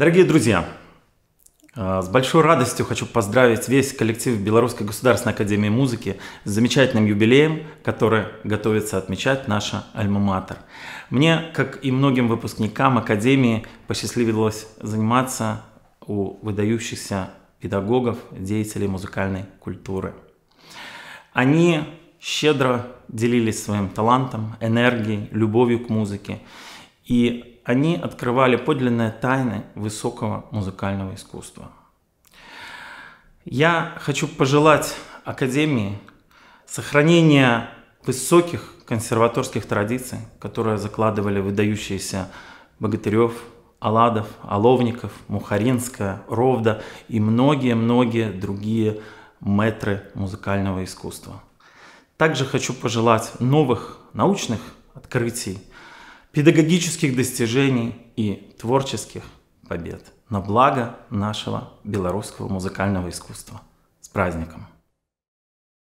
Дорогие друзья, э, с большой радостью хочу поздравить весь коллектив Белорусской государственной академии музыки с замечательным юбилеем, который готовится отмечать наша «Альма-Матер». Мне, как и многим выпускникам академии, посчастливилось заниматься у выдающихся педагогов, деятелей музыкальной культуры. Они щедро делились своим талантом, энергией, любовью к музыке и они открывали подлинные тайны высокого музыкального искусства. Я хочу пожелать Академии сохранения высоких консерваторских традиций, которые закладывали выдающиеся Богатырев, Аладов, Оловников, Мухаринская, Ровда и многие-многие другие метры музыкального искусства. Также хочу пожелать новых научных открытий, педагогических достижений и творческих побед на благо нашего белорусского музыкального искусства. С праздником!